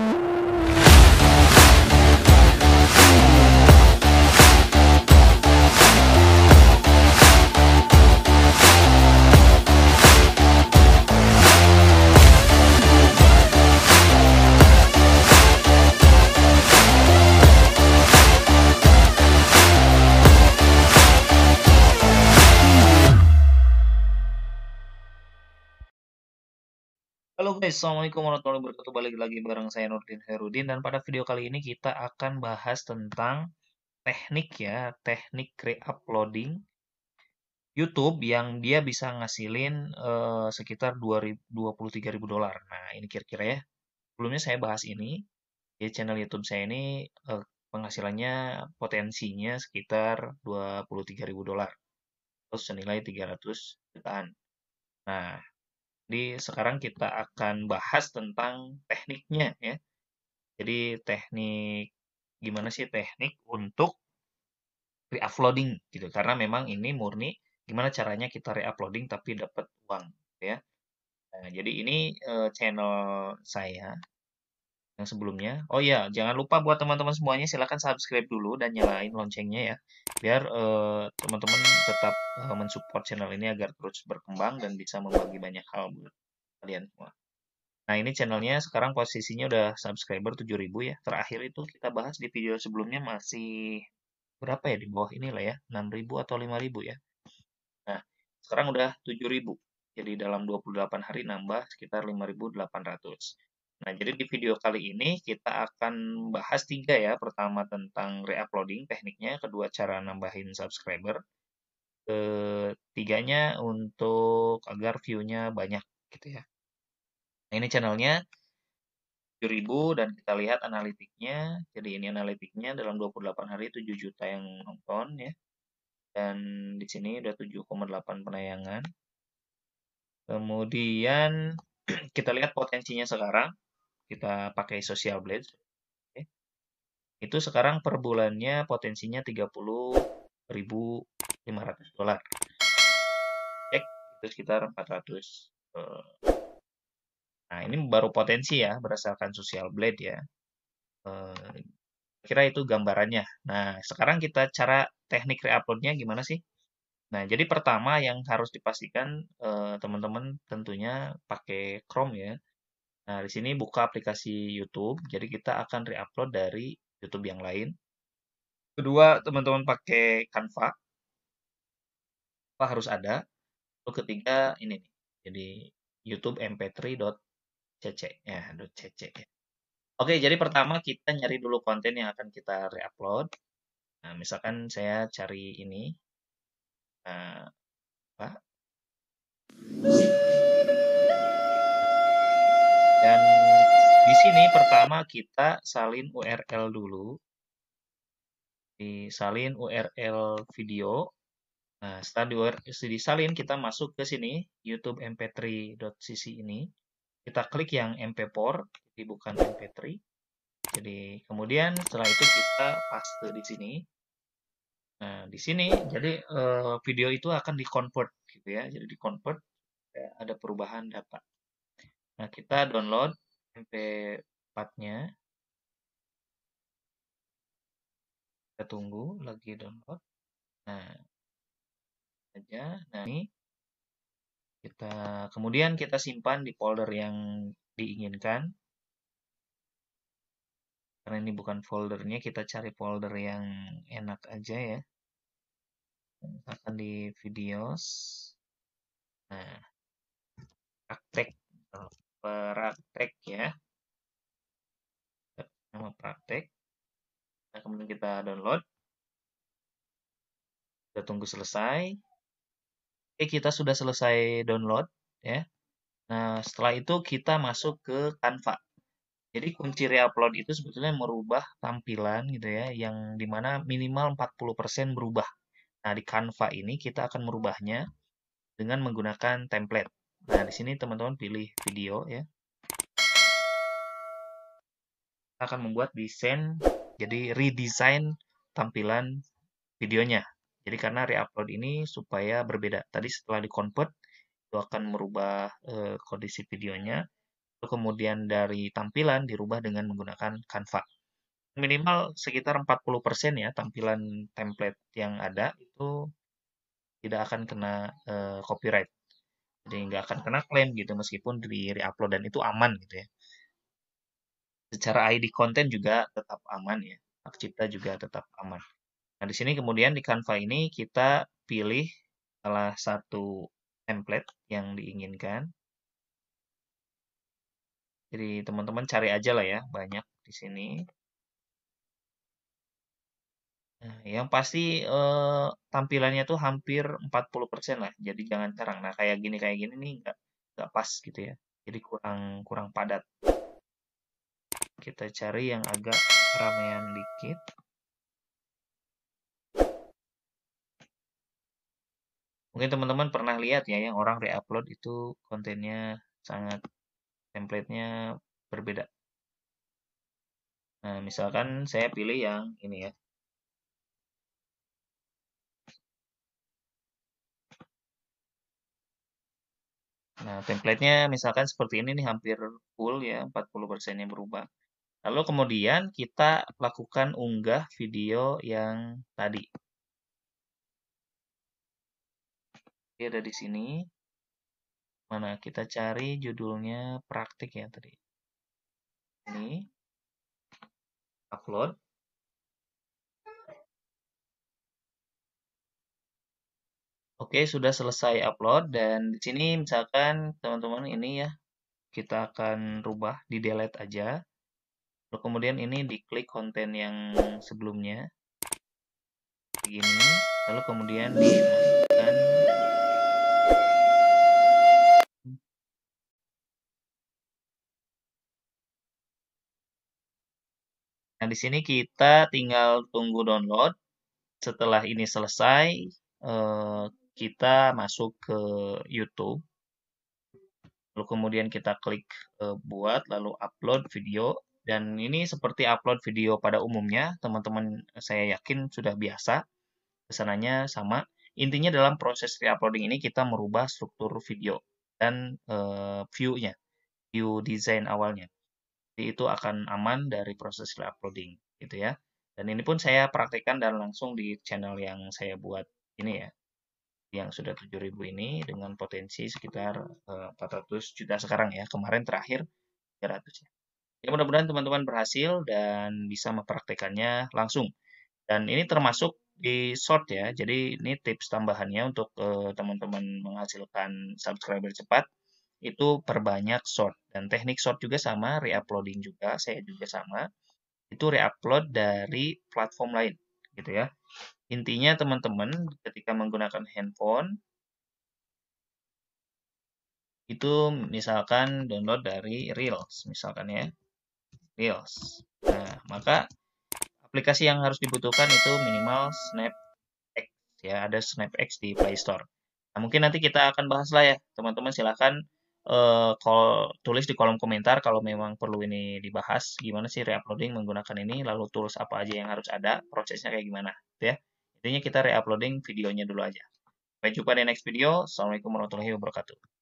you Oke, Assalamualaikum warahmatullahi wabarakatuh. Balik lagi bareng saya Nurdin Herudin dan pada video kali ini kita akan bahas tentang teknik ya, teknik re-uploading YouTube yang dia bisa ngasilin eh, sekitar 23.000 dolar. Nah, ini kira-kira ya. Sebelumnya saya bahas ini, ya channel YouTube saya ini eh, penghasilannya potensinya sekitar 23.000 dolar. Terus senilai 300 jutaan. Nah, jadi sekarang kita akan bahas tentang tekniknya ya. Jadi teknik gimana sih teknik untuk reuploading gitu karena memang ini murni gimana caranya kita reuploading tapi dapat uang ya. Nah, jadi ini eh, channel saya yang sebelumnya. Oh ya, jangan lupa buat teman-teman semuanya silahkan subscribe dulu dan nyalain loncengnya ya, biar eh, teman-teman uh, tetap uh, mensupport channel ini agar terus berkembang dan bisa membagi banyak hal buat kalian semua. Nah ini channelnya sekarang posisinya udah subscriber 7000 ya. Terakhir itu kita bahas di video sebelumnya masih berapa ya di bawah inilah ya, 6000 atau 5000 ya. Nah sekarang udah 7000. Jadi dalam 28 hari nambah sekitar 5800. Nah, jadi di video kali ini kita akan bahas tiga ya. Pertama tentang reuploading tekniknya, kedua cara nambahin subscriber, ketiganya untuk agar view-nya banyak gitu ya. Nah, ini channelnya 7000 dan kita lihat analitiknya. Jadi ini analitiknya dalam 28 hari 7 juta yang nonton ya. Dan di sini udah 7,8 penayangan. Kemudian kita lihat potensinya sekarang kita pakai social blade okay. itu sekarang per bulannya potensinya 30.500 dolar cek itu sekitar 400 eh, nah ini baru potensi ya berdasarkan social blade ya eh, kira itu gambarannya nah sekarang kita cara teknik reuploadnya gimana sih Nah, jadi pertama yang harus dipastikan eh, teman-teman eh, teman -teman tentunya pakai Chrome ya. Nah, di sini buka aplikasi YouTube. Jadi kita akan reupload dari YouTube yang lain. Kedua, teman-teman pakai Canva. apa harus ada. Lalu ketiga, ini nih. Jadi YouTube mp3.cc eh, ya, .cc Oke, jadi pertama kita nyari dulu konten yang akan kita reupload. Nah, misalkan saya cari ini. Nah, apa? Dan di sini pertama kita salin URL dulu. di salin URL video. Nah, setelah salin kita masuk ke sini YouTube mp3.cc ini. Kita klik yang mp4, jadi bukan mp3. Jadi kemudian setelah itu kita paste di sini. Nah, di sini jadi eh, video itu akan di-convert gitu ya. Jadi di-convert ya, ada perubahan data. Nah, kita download MP4-nya. Kita tunggu lagi download. Nah, aja. Nah, ini kita kemudian kita simpan di folder yang diinginkan. Karena ini bukan foldernya, kita cari folder yang enak aja ya. Akan di videos. Nah, praktek praktek ya nama praktek nah, kemudian kita download kita tunggu selesai oke kita sudah selesai download ya nah setelah itu kita masuk ke Canva jadi kunci reupload itu sebetulnya merubah tampilan gitu ya, yang dimana minimal 40% berubah. Nah, di Canva ini kita akan merubahnya dengan menggunakan template. Nah, di sini teman-teman pilih video ya. Kita akan membuat desain, jadi redesign tampilan videonya. Jadi karena reupload ini supaya berbeda. Tadi setelah di convert itu akan merubah e, kondisi videonya. Lalu kemudian dari tampilan dirubah dengan menggunakan Canva. Minimal sekitar 40% ya tampilan template yang ada itu tidak akan kena e, copyright jadi nggak akan kena klaim gitu meskipun di reupload dan itu aman gitu ya secara ID konten juga tetap aman ya hak cipta juga tetap aman nah di sini kemudian di Canva ini kita pilih salah satu template yang diinginkan jadi teman-teman cari aja lah ya banyak di sini Nah, yang pasti, eh, tampilannya tuh hampir 40% lah, jadi jangan terang. Nah, kayak gini kayak gini nih nggak nggak pas gitu ya, jadi kurang kurang padat. Kita cari yang agak ramean dikit. Mungkin teman-teman pernah lihat ya yang orang reupload itu kontennya sangat template-nya berbeda. Nah, misalkan saya pilih yang ini ya. Nah, template-nya misalkan seperti ini nih hampir full ya, 40%-nya berubah. Lalu kemudian kita lakukan unggah video yang tadi. Ini ada di sini. Mana kita cari judulnya praktik ya tadi. Ini upload. Oke, sudah selesai upload dan di sini misalkan teman-teman ini ya kita akan rubah di delete aja. Lalu kemudian ini diklik konten yang sebelumnya. Begini, lalu kemudian dimasukkan Nah, di sini kita tinggal tunggu download. Setelah ini selesai, eh, kita masuk ke YouTube, lalu kemudian kita klik e, buat, lalu upload video, dan ini seperti upload video pada umumnya, teman-teman eh, saya yakin sudah biasa, pesanannya sama. Intinya dalam proses re-uploading ini kita merubah struktur video dan e, view-nya, view design awalnya. Jadi itu akan aman dari proses re-uploading, gitu ya. Dan ini pun saya praktekkan dan langsung di channel yang saya buat ini ya yang sudah 7000 ini dengan potensi sekitar 400 eh, juta sekarang ya. Kemarin terakhir 300 ya. Ya mudah-mudahan teman-teman berhasil dan bisa mempraktekannya langsung. Dan ini termasuk di short ya. Jadi ini tips tambahannya untuk eh, teman-teman uh, menghasilkan subscriber cepat itu perbanyak short dan teknik short juga sama reuploading juga saya juga sama itu reupload dari platform lain gitu ya Intinya teman-teman ketika menggunakan handphone itu misalkan download dari Reels misalkan ya. Reels. Nah, maka aplikasi yang harus dibutuhkan itu minimal SnapX ya, ada SnapX di Play Store. Nah, mungkin nanti kita akan bahas lah ya. Teman-teman silahkan uh, eh, call, tulis di kolom komentar kalau memang perlu ini dibahas gimana sih reuploading menggunakan ini lalu tools apa aja yang harus ada prosesnya kayak gimana ya Intinya kita re-uploading videonya dulu aja. Sampai jumpa di next video. Assalamualaikum warahmatullahi wabarakatuh.